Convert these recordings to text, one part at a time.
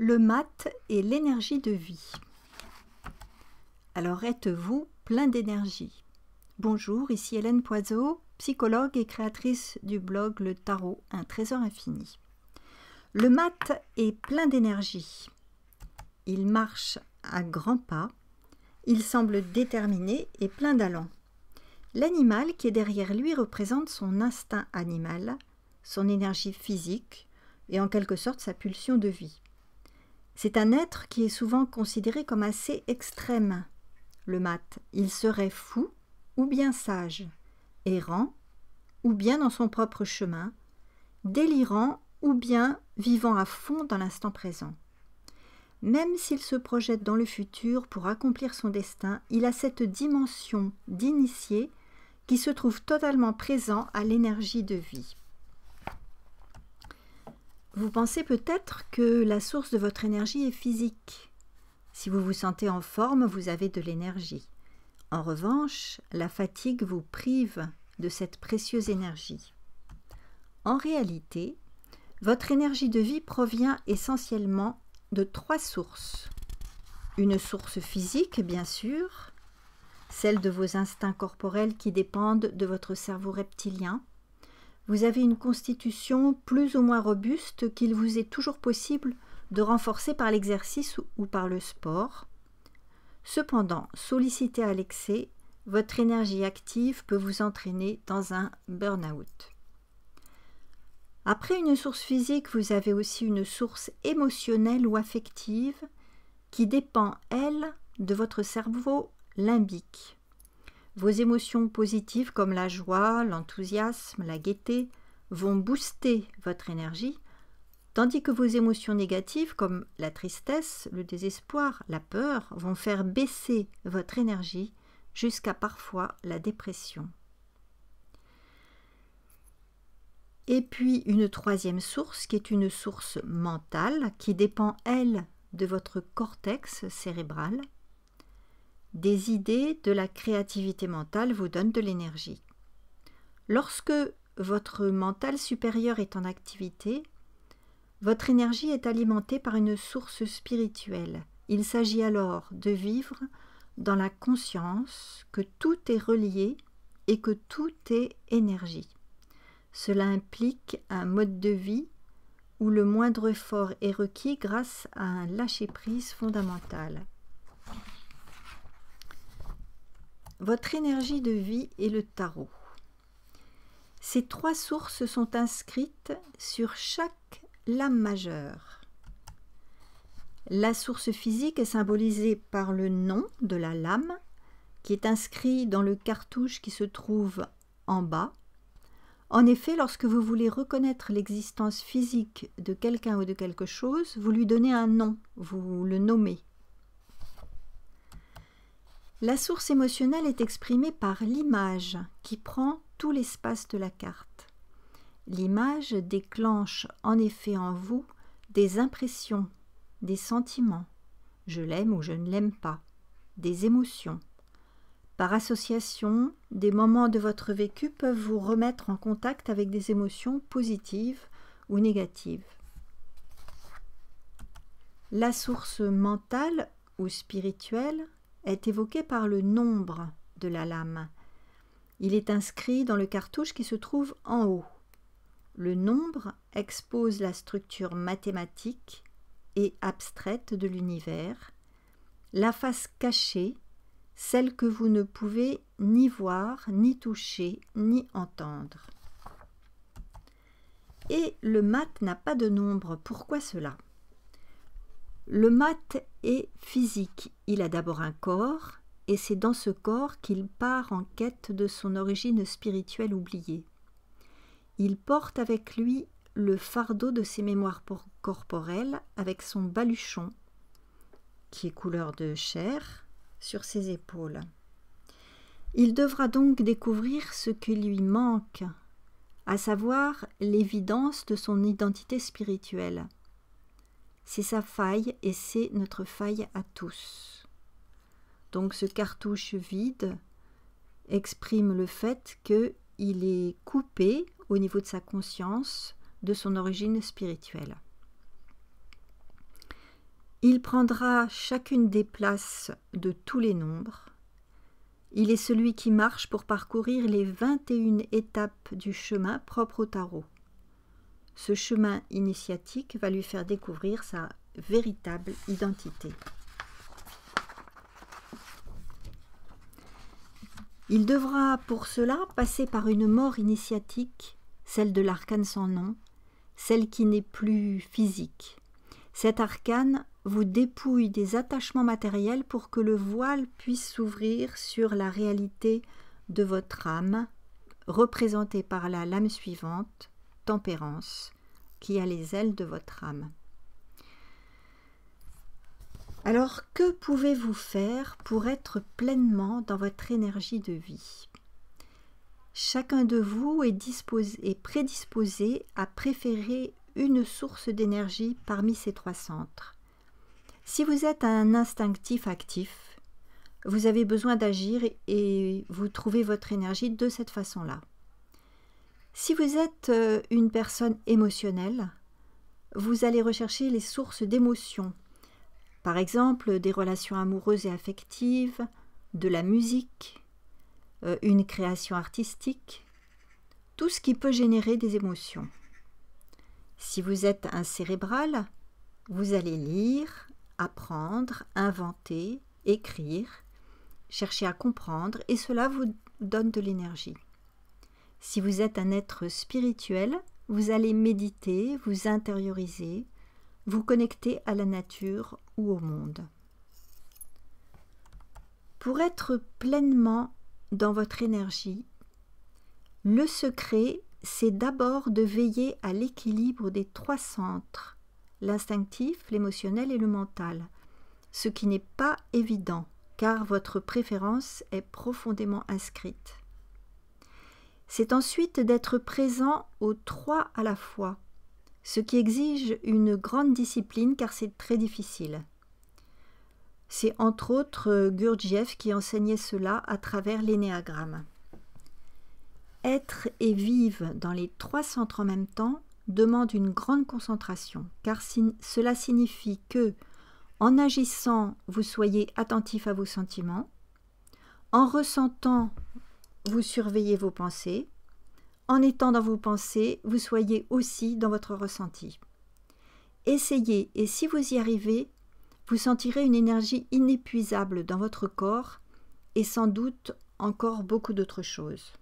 le mat est l'énergie de vie. Alors êtes-vous plein d'énergie Bonjour, ici Hélène Poiseau, psychologue et créatrice du blog Le Tarot, un trésor infini. Le mat est plein d'énergie. Il marche à grands pas, il semble déterminé et plein d'allant. L'animal qui est derrière lui représente son instinct animal, son énergie physique et en quelque sorte sa pulsion de vie. C'est un être qui est souvent considéré comme assez extrême. Le mat, il serait fou ou bien sage, errant ou bien dans son propre chemin, délirant ou bien vivant à fond dans l'instant présent. Même s'il se projette dans le futur pour accomplir son destin, il a cette dimension d'initié qui se trouve totalement présent à l'énergie de vie. Vous pensez peut-être que la source de votre énergie est physique. Si vous vous sentez en forme, vous avez de l'énergie. En revanche, la fatigue vous prive de cette précieuse énergie. En réalité, votre énergie de vie provient essentiellement de trois sources. Une source physique, bien sûr, celle de vos instincts corporels qui dépendent de votre cerveau reptilien, vous avez une constitution plus ou moins robuste qu'il vous est toujours possible de renforcer par l'exercice ou par le sport. Cependant, sollicité à l'excès, votre énergie active peut vous entraîner dans un burn-out. Après une source physique, vous avez aussi une source émotionnelle ou affective qui dépend, elle, de votre cerveau limbique. Vos émotions positives comme la joie, l'enthousiasme, la gaieté vont booster votre énergie, tandis que vos émotions négatives comme la tristesse, le désespoir, la peur vont faire baisser votre énergie jusqu'à parfois la dépression. Et puis une troisième source qui est une source mentale qui dépend, elle, de votre cortex cérébral des idées, de la créativité mentale vous donnent de l'énergie. Lorsque votre mental supérieur est en activité, votre énergie est alimentée par une source spirituelle. Il s'agit alors de vivre dans la conscience que tout est relié et que tout est énergie. Cela implique un mode de vie où le moindre effort est requis grâce à un lâcher-prise fondamental. votre énergie de vie est le tarot. Ces trois sources sont inscrites sur chaque lame majeure. La source physique est symbolisée par le nom de la lame qui est inscrit dans le cartouche qui se trouve en bas. En effet, lorsque vous voulez reconnaître l'existence physique de quelqu'un ou de quelque chose, vous lui donnez un nom, vous le nommez. La source émotionnelle est exprimée par l'image qui prend tout l'espace de la carte. L'image déclenche en effet en vous des impressions, des sentiments, je l'aime ou je ne l'aime pas, des émotions. Par association, des moments de votre vécu peuvent vous remettre en contact avec des émotions positives ou négatives. La source mentale ou spirituelle est évoqué par le nombre de la lame. Il est inscrit dans le cartouche qui se trouve en haut. Le nombre expose la structure mathématique et abstraite de l'univers, la face cachée, celle que vous ne pouvez ni voir, ni toucher, ni entendre. Et le mat n'a pas de nombre, pourquoi cela le mat est physique. Il a d'abord un corps, et c'est dans ce corps qu'il part en quête de son origine spirituelle oubliée. Il porte avec lui le fardeau de ses mémoires corporelles avec son baluchon, qui est couleur de chair, sur ses épaules. Il devra donc découvrir ce qui lui manque, à savoir l'évidence de son identité spirituelle c'est sa faille et c'est notre faille à tous. Donc ce cartouche vide exprime le fait qu'il est coupé au niveau de sa conscience de son origine spirituelle. Il prendra chacune des places de tous les nombres. Il est celui qui marche pour parcourir les 21 étapes du chemin propre au tarot. Ce chemin initiatique va lui faire découvrir sa véritable identité. Il devra pour cela passer par une mort initiatique, celle de l'arcane sans nom, celle qui n'est plus physique. Cet arcane vous dépouille des attachements matériels pour que le voile puisse s'ouvrir sur la réalité de votre âme, représentée par la lame suivante, tempérance, qui a les ailes de votre âme. Alors, que pouvez-vous faire pour être pleinement dans votre énergie de vie Chacun de vous est, disposé, est prédisposé à préférer une source d'énergie parmi ces trois centres. Si vous êtes un instinctif actif, vous avez besoin d'agir et vous trouvez votre énergie de cette façon-là. Si vous êtes euh, une personne émotionnelle, vous allez rechercher les sources d'émotions, par exemple des relations amoureuses et affectives, de la musique, euh, une création artistique, tout ce qui peut générer des émotions. Si vous êtes un cérébral, vous allez lire, apprendre, inventer, écrire, chercher à comprendre, et cela vous donne de l'énergie. Si vous êtes un être spirituel, vous allez méditer, vous intérioriser, vous connecter à la nature ou au monde. Pour être pleinement dans votre énergie, le secret, c'est d'abord de veiller à l'équilibre des trois centres, l'instinctif, l'émotionnel et le mental, ce qui n'est pas évident, car votre préférence est profondément inscrite c'est ensuite d'être présent aux trois à la fois, ce qui exige une grande discipline car c'est très difficile. C'est entre autres Gurdjieff qui enseignait cela à travers l'énéagramme. Être et vivre dans les trois centres en même temps demande une grande concentration, car cela signifie que, en agissant, vous soyez attentif à vos sentiments, en ressentant, vous surveillez vos pensées. En étant dans vos pensées, vous soyez aussi dans votre ressenti. Essayez et si vous y arrivez, vous sentirez une énergie inépuisable dans votre corps et sans doute encore beaucoup d'autres choses.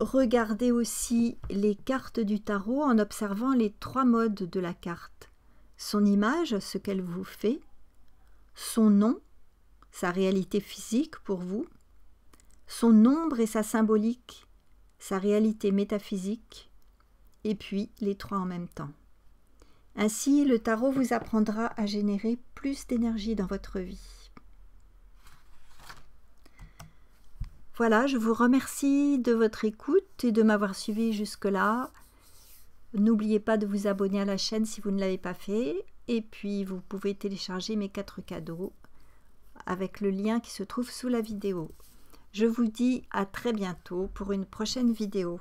Regardez aussi les cartes du tarot en observant les trois modes de la carte. Son image, ce qu'elle vous fait, son nom, sa réalité physique pour vous, son ombre et sa symbolique, sa réalité métaphysique, et puis les trois en même temps. Ainsi, le tarot vous apprendra à générer plus d'énergie dans votre vie. Voilà, je vous remercie de votre écoute et de m'avoir suivi jusque-là. N'oubliez pas de vous abonner à la chaîne si vous ne l'avez pas fait. Et puis, vous pouvez télécharger mes quatre cadeaux avec le lien qui se trouve sous la vidéo. Je vous dis à très bientôt pour une prochaine vidéo.